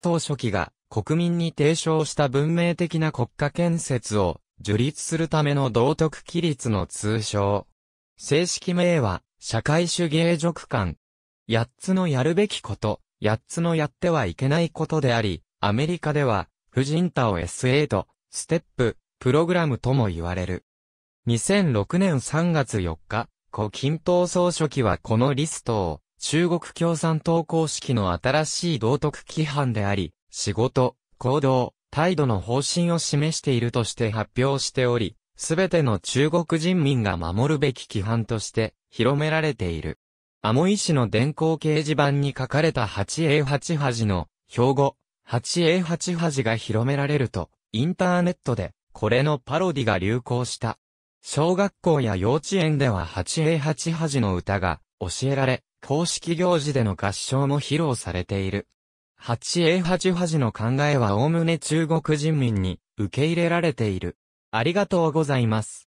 党書記が国民に提唱した文明的な国家建設を樹立するための道徳規律の通称。正式名は社会主義永続官。八つのやるべきこと、八つのやってはいけないことであり、アメリカでは、婦人タを S8、ステップ、プログラムとも言われる。2006年3月4日、胡錦涛総書記はこのリストを、中国共産党公式の新しい道徳規範であり、仕事、行動、態度の方針を示しているとして発表しており、すべての中国人民が守るべき規範として広められている。アモイ氏の電光掲示板に書かれた 8A8 端の標語 8A8 端が広められると、インターネットでこれのパロディが流行した。小学校や幼稚園では 8A8 端の歌が教えられ、公式行事での合唱も披露されている。8A88 の考えはおおむね中国人民に受け入れられている。ありがとうございます。